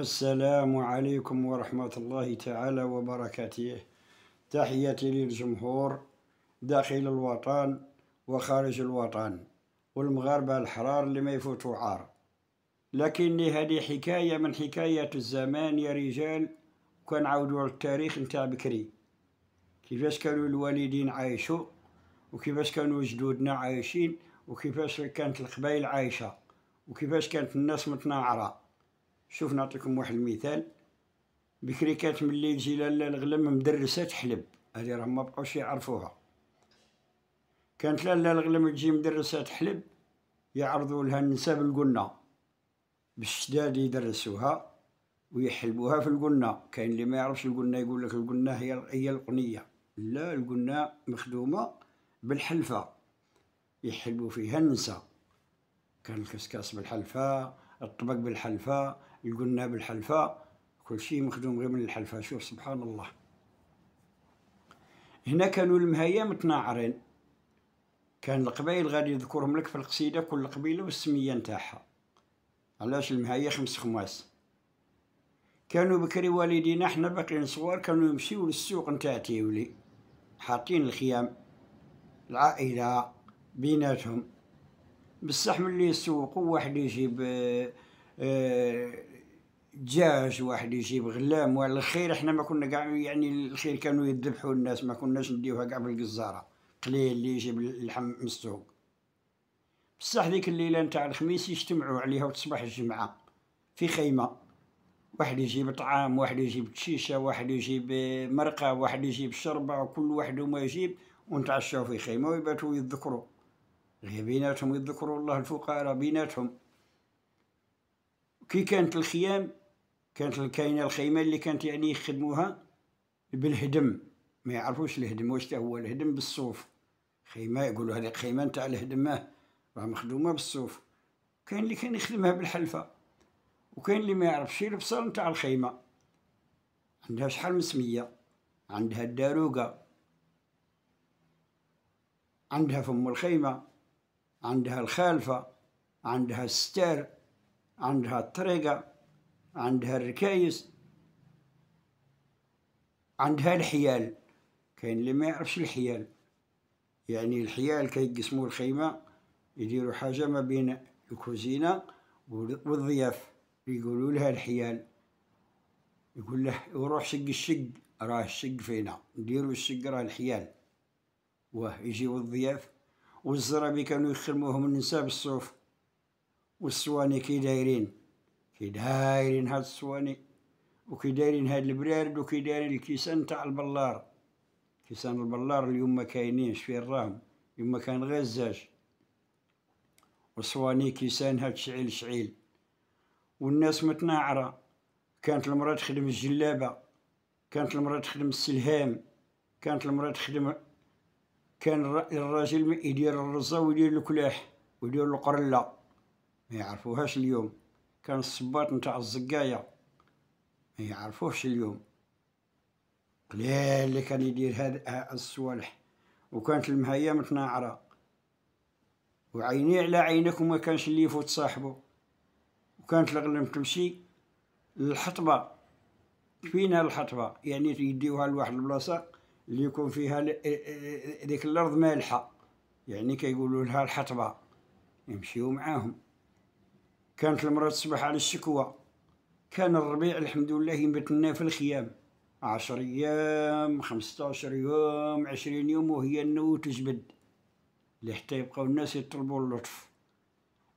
السلام عليكم ورحمة الله تعالى وبركاته تحياتي للجمهور داخل الوطن وخارج الوطن والمغاربة الحرار اللي ما يفوتوا عار لكن هذه حكاية من حكاية الزمان يا رجال كان على التاريخ نتاع بكري كيفاش كانوا الوالدين عايشوا وكيفاش كانوا جدودنا عايشين وكيفاش كانت القبائل عايشة وكيفاش كانت الناس متناعره شوف نعطيكم واحد المثال بكري كانت ملي يجي لالا الغلام مدرسات حلب هادي راه ما بقاوش يعرفوها كانت لالا الغلام تجي مدرسات حلب يعرضوا لها النساء بالقنه بالشداد يدرسوها ويحلبوها في القنا كاين اللي ما يعرفش القنا يقول لك القنا هي هي القنيه لا القنا مخدومه بالحلفه يحلبوا فيها النساء كان الكسكاس بالحلفه الطبق بالحلفه القنا بالحلفه كل شيء مخدوم غير من الحلفه شوف سبحان الله هنا كانوا المهايا متناعرين كان القبائل غادي يذكرهم لك في القصيده كل قبيله والسميه نتاعها علاش المهايا خمس خماس كانوا بكري والدينا حنا باقيين صغار كانوا يمشيو للسوق نتاع تيولي حاطين الخيام العائله بيناتهم بصح ملي يسوقوا واحد يجيب آه، دجاج واحد يجيب غلام وعلى الخير احنا ما كنا كاع يعني الخير كانوا يذبحوا الناس ما كناش نديوها كاع القزاره قليل اللي يجيب اللحم من بصح ديك الليله نتاع الخميس يجتمعوا عليها وتصبح الجمعه في خيمه واحد يجيب طعام واحد يجيب تشيشه واحد يجيب آه، مرقه واحد يجيب شربه وكل واحد وما يجيب ونتعشاو في خيمه ويباتوا يذكروا هي إيه بيناتهم يذكروا الله الفقراء بيناتهم كي كانت الخيام كانت الكاينه الخيمه اللي كانت يعني يخدموها بالهدم ما يعرفوش الهدم واش هو الهدم بالصوف خيمه يقولوا هذه خيمه نتاع الهدمه راه مخدومه بالصوف كاين اللي كان يخدمها بالحلفه وكاين اللي ما يعرفش يلبسها نتاع الخيمه عندها شحال من سميه عندها الداروقه عندها فم الخيمه عندها الخالفة عندها الستار عندها الطريقة عندها الركايس عندها الحيال كاين اللي ما يعرفش الحيال يعني الحيال كيقسموا الخيمة يديروا حاجة ما بين الكوزينة والضياف يقولوا لها الحيال يقول له روح شق الشق راه الشق فينا نديروا الشق راه الحيال واه يجيو الضياف والزرابي كانوا يخرموهم النساء بالصوف والسواني كي دايرين كي دايرين هاد السواني وكي دايرين هاد البرارد وكي دايرين الكيسان تاع البلار كيسان البلار اليوم ما كاينينش فين راهم يما كان غزاش الزاج وصواني كيسان هاد شعيل شعيل والناس متناعره كانت المراه تخدم الجلابه كانت المراه تخدم السلهام كانت المراه تخدم كان الراجل يدير الرزة ويدير الكلاح ويدير القرلة ما يعرفوهاش اليوم كان الصباط نتاع الزقاية ما يعرفوهش اليوم قليل اللي كان يدير هاد آه، الصوالح وكانت المهية متناعرة وعيني على عينك وما كانش اللي يفوت صاحبه وكانت الغنم تمشي للحطبة فينا الحطبة يعني يديوها لواحد البلاصة اللي يكون فيها ديك الارض مالحه يعني كيقولوا لها الحطبه يمشيو معاهم كانت المراه تصبح على الشكوى كان الربيع الحمد لله يمتنا في الخيام عشر ايام خمسطاشر يوم عشرين يوم وهي النوت تجبد لحتى حتى يبقاو الناس يطلبوا اللطف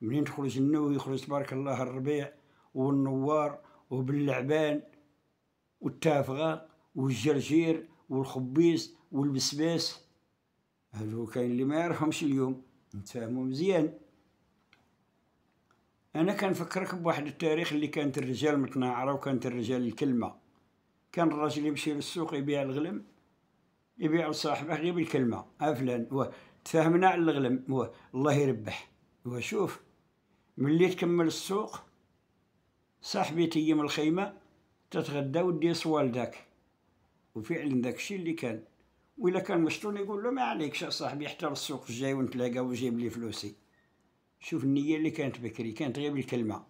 منين تخرج النو يخرج تبارك الله الربيع والنوار وباللعبان والتافغه والجرجير والخبيز والبسباس هادو كاين اللي ما يعرفهمش اليوم نتفاهموا مزيان انا كنفكرك بواحد التاريخ اللي كانت الرجال متناعره وكانت الرجال الكلمه كان الراجل يمشي للسوق يبيع الغلم يبيع لصاحبه غير بالكلمه افلان تفاهمنا على الغلم الله يربح وشوف ملي تكمل السوق صاحبي تيم الخيمه تتغدى ودي صوالدك وفعلا داكشي اللي كان وإلا كان مشطون يقول له ما عليكش صاحبي حتى للسوق الجاي ونتلاقاو وجيب لي فلوسي شوف النية اللي كانت بكري كانت غير بالكلمة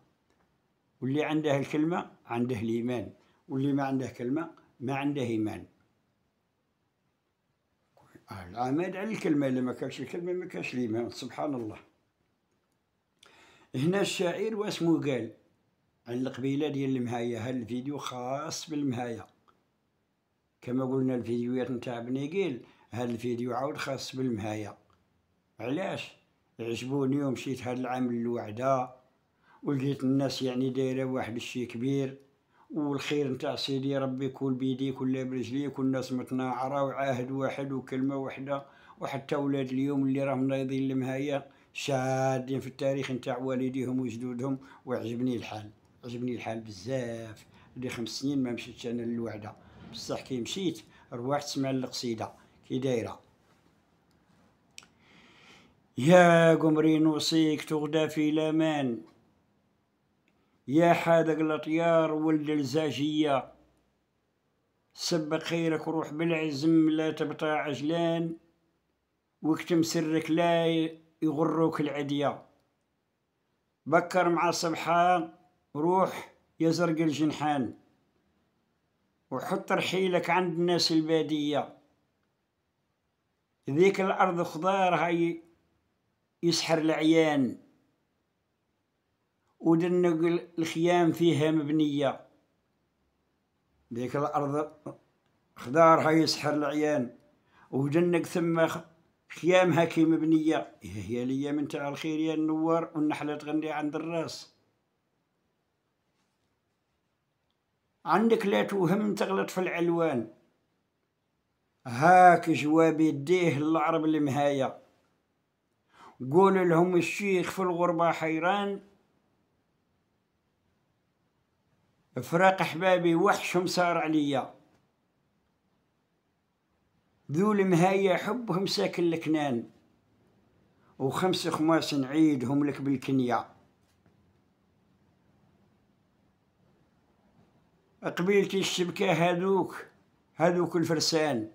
واللي عنده الكلمة عنده الإيمان واللي ما عنده كلمة ما عنده إيمان العماد على الكلمة اللي ما كانش الكلمة ما كانش الإيمان سبحان الله هنا الشاعر واسمو قال على القبيلة ديال المهايا هاد الفيديو خاص بالمهايا كما قلنا الفيديوهات نتاع بنيقيل هاد الفيديو عاود خاص بالمهايا علاش عجبوني ومشيت هاد العام للوعدة ولقيت الناس يعني دايره واحد الشي كبير والخير نتاع سيدي ربي يكون بيديك ولا برجليك والناس متناعره وعاهد واحد وكلمه واحده وحتى ولاد اليوم اللي راهم نايضين المهايا شادين في التاريخ نتاع والديهم وجدودهم وعجبني الحال عجبني الحال بزاف لي خمس سنين ما مشيتش انا للوعده بصح كي مشيت روحت سمع القصيده كي دايره يا قمري نوصيك تغدى في لمان يا حادق الاطيار ولد الزاجيه سبق خيرك روح بالعزم لا تبطى عجلان واكتم سرك لا يغروك العدية بكر مع الصبحة روح يزرق الجنحان وحط رحيلك عند الناس البادية ذيك الأرض خضار هاي يسحر العيان ودنق الخيام فيها مبنية ذيك الأرض خضارها يسحر العيان ودنق ثم خيامها كي مبنية إيه، هي ليا من تاع الخير يا النوار والنحلة تغني عند الراس عندك لا توهم تغلط في العلوان هاك جواب يديه العرب المهاية قول لهم الشيخ في الغربة حيران فراق حبابي وحشهم صار عليا ذو المهاية حبهم ساكن الكنان وخمس خماس نعيدهم لك بالكنيه قبيلتي الشبكة هذوك هذوك الفرسان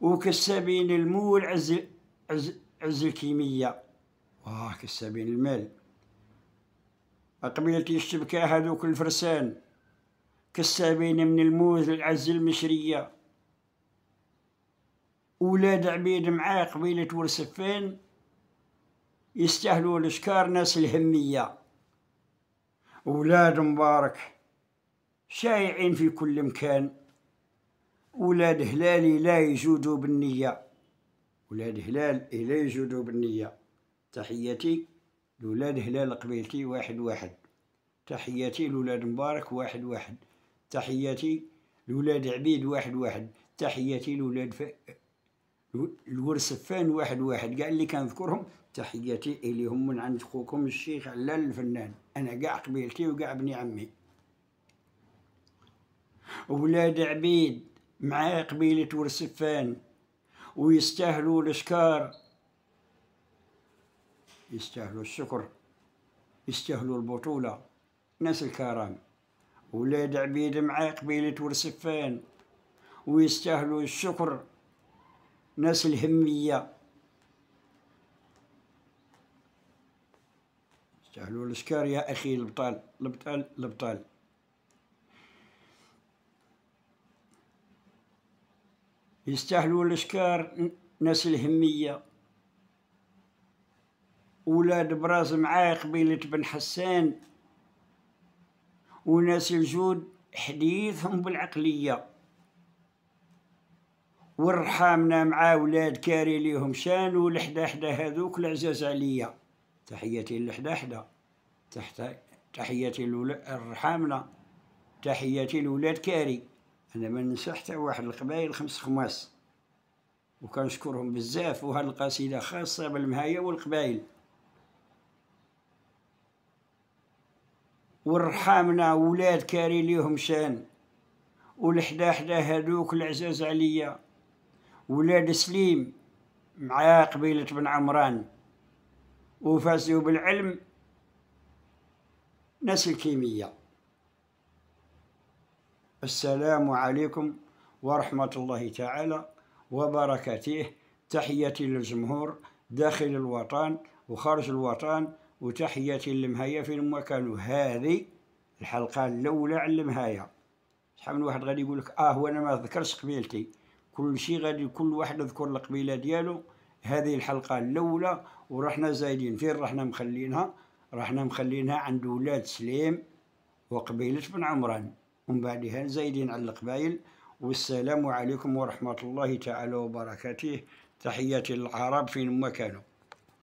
وكسابين المول عز عز, عز الكيمياء واه كسابين المال قبيلتي الشبكة هذوك الفرسان كسابين من الموز العز المشرية ولاد عبيد معاه قبيلة ورسفان يستاهلوا الاشكار ناس الهميه أولاد مبارك شايعين في كل مكان أولاد هلالي لا يجودوا بالنية أولاد هلال لا يجودوا بالنية تحياتي لولاد هلال قبيلتي واحد واحد تحياتي لولاد مبارك واحد واحد تحياتي لولاد عبيد واحد واحد تحياتي لولاد فين واحد واحد كاع اللي كنذكرهم تحياتي اليهم من عند خوكم الشيخ علال الفنان انا كاع قبيلتي وكاع بني عمي ولاد عبيد مع قبيلة ورسفان ويستاهلوا الاشكار يستاهلوا الشكر يستاهلوا البطولة ناس الكرام ولاد عبيد مع قبيلة ورسفان ويستاهلوا الشكر ناس الهمية استهلوا الاسكار يا أخي البطال البطال البطال يستاهلوا الاشكار ناس الهميه ولاد براز معايا قبيلة بن حسان وناس الجود حديثهم بالعقلية ورحامنا مع ولاد كاري ليهم شان والحدا حدا هذوك العزاز عليا تحياتي للحدا حدا تحت تحياتي لرحامنا تحياتي لولاد كاري انا ما ننسى حتى واحد القبائل خمس خماس وكنشكرهم بزاف وهاد القصيده خاصه بالمهايا والقبائل ورحامنا ولاد كاري ليهم شان والحدا حدا هذوك العزاز عليا ولاد سليم مع قبيلة بن عمران وفازوا بالعلم ناس الكيمياء السلام عليكم ورحمة الله تعالى وبركاته تحياتي للجمهور داخل الوطن وخارج الوطن وتحياتي للمهايا في المكان هذه الحلقة الأولى على المهايا شحال من واحد غادي يقول لك اه وانا ما ذكرش قبيلتي كل شيء غادي كل واحد يذكر القبيله ديالو هذه الحلقه الاولى ورحنا زايدين فين رحنا مخلينها رحنا مخلينها عند ولاد سليم وقبيله بن عمران ومن بعدها زايدين على القبائل والسلام عليكم ورحمه الله تعالى وبركاته تحياتي للعرب فين ما كانوا